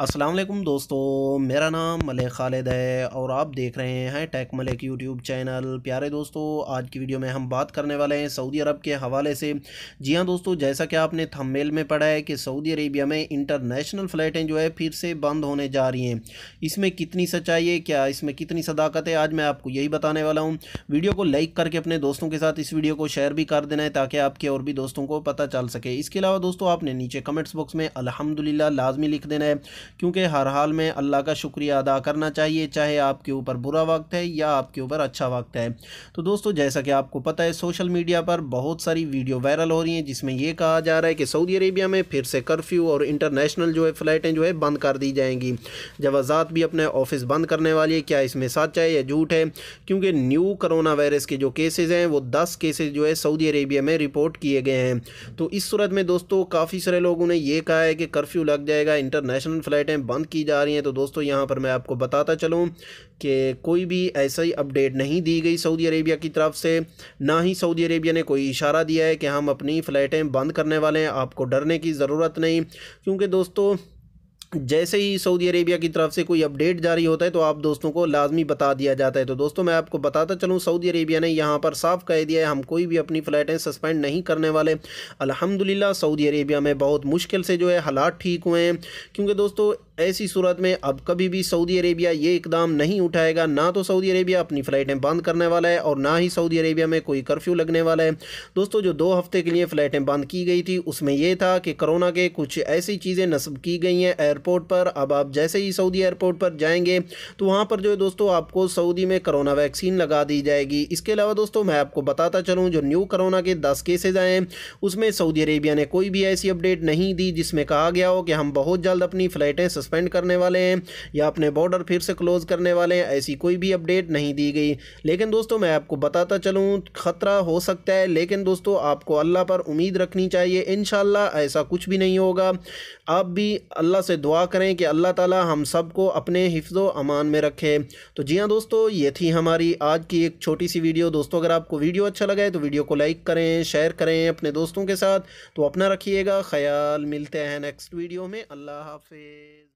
अस्सलाम वालेकुम दोस्तों मेरा नाम मलिक खालिद है और आप देख रहे हैं टेक मलिक यूट्यूब चैनल प्यारे दोस्तों आज की वीडियो में हम बात करने वाले हैं सऊदी अरब के हवाले से जी हाँ दोस्तों जैसा कि आपने थंबनेल में पढ़ा है कि सऊदी अरेबिया में इंटरनेशनल फ़्लाइटें जो है फिर से बंद होने जा रही हैं इसमें कितनी सच्चाई है क्या इसमें कितनी सदाकत है आज मैं आपको यही बताने वाला हूँ वीडियो को लाइक करके अपने दोस्तों के साथ इस वीडियो को शेयर भी कर देना है ताकि आपके और भी दोस्तों को पता चल सके इसके अलावा दोस्तों आपने नीचे कमेंट्स बॉक्स में अलहमदिल्ला लाजमी लिख देना है क्योंकि हर हाल में अल्लाह का शुक्रिया अदा करना चाहिए चाहे आपके ऊपर बुरा वक्त है या आपके ऊपर अच्छा वक्त है तो दोस्तों जैसा कि आपको पता है सोशल मीडिया पर बहुत सारी वीडियो वायरल हो रही हैं जिसमें यह कहा जा रहा है कि सऊदी अरेबिया में फिर से कर्फ्यू और इंटरनेशनल जो है फ़्लाइटें जो है बंद कर दी जाएंगी जवाजात भी अपने ऑफिस बंद करने वाली है क्या इसमें सच है या झूठ है क्योंकि न्यू करोना वायरस के जो केसेज़ हैं वो दस केसेज जो है सऊदी अरेबिया में रिपोर्ट किए गए हैं तो इस सूरत में दोस्तों काफ़ी सारे लोगों ने यह कहा है कि कर्फ्यू लग जाएगा इंटरनेशनल फ्लाइट वेबसाइटें बंद की जा रही हैं तो दोस्तों यहाँ पर मैं आपको बताता चलूँ कि कोई भी ऐसा ही अपडेट नहीं दी गई सऊदी अरेबिया की तरफ से ना ही सऊदी अरेबिया ने कोई इशारा दिया है कि हम अपनी फ़्लाइटें बंद करने वाले हैं आपको डरने की ज़रूरत नहीं क्योंकि दोस्तों जैसे ही सऊदी अरेबिया की तरफ से कोई अपडेट जारी होता है तो आप दोस्तों को लाजमी बता दिया जाता है तो दोस्तों मैं आपको बताता चलूँ सऊदी अरेबिया ने यहाँ पर साफ कह दिया है हम कोई भी अपनी फ़्लाइटें सस्पेंड नहीं करने वाले अलहमदिल्ला सऊदी अरेबिया में बहुत मुश्किल से जो है हालात ठीक हुए हैं क्योंकि दोस्तों ऐसी सूरत में अब कभी भी सऊदी अरेबिया ये इकदाम नहीं उठाएगा ना तो सऊदी अरेबिया अपनी फ़्लाइटें बंद करने वाला है और ना ही सऊदी अरेबिया में कोई कर्फ्यू लगने वाला है दोस्तों जो दो हफ्ते के लिए फ़्लाइटें बंद की गई थी उसमें यह था कि कोरोना के कुछ ऐसी चीज़ें नस्ब की गई हैं एयरपोर्ट पर अब आप जैसे ही सऊदी एयरपोर्ट पर जाएंगे तो वहाँ पर जो है दोस्तों आपको सऊदी में करोना वैक्सीन लगा दी जाएगी इसके अलावा दोस्तों मैं आपको बताता चलूँ जो न्यू करोना के दस केसेज आए हैं उसमें सऊदी अरेबिया ने कोई भी ऐसी अपडेट नहीं दी जिसमें कहा गया हो कि हम बहुत जल्द अपनी फ़्लाइटें सस्पेंड करने वाले हैं या अपने बॉर्डर फिर से क्लोज़ करने वाले हैं ऐसी कोई भी अपडेट नहीं दी गई लेकिन दोस्तों मैं आपको बताता चलूँ ख़तरा हो सकता है लेकिन दोस्तों आपको अल्लाह पर उम्मीद रखनी चाहिए इन ऐसा कुछ भी नहीं होगा आप भी अल्लाह से दुआ करें कि अल्लाह ताला हम सबको अपने हिफ्ज अमान में रखे तो जी हाँ दोस्तों ये थी हमारी आज की एक छोटी सी वीडियो दोस्तों अगर आपको वीडियो अच्छा लगा है तो वीडियो को लाइक करें शेयर करें अपने दोस्तों के साथ तो अपना रखिएगा ख्याल मिलते हैं नेक्स्ट वीडियो में अल्लाह हाफि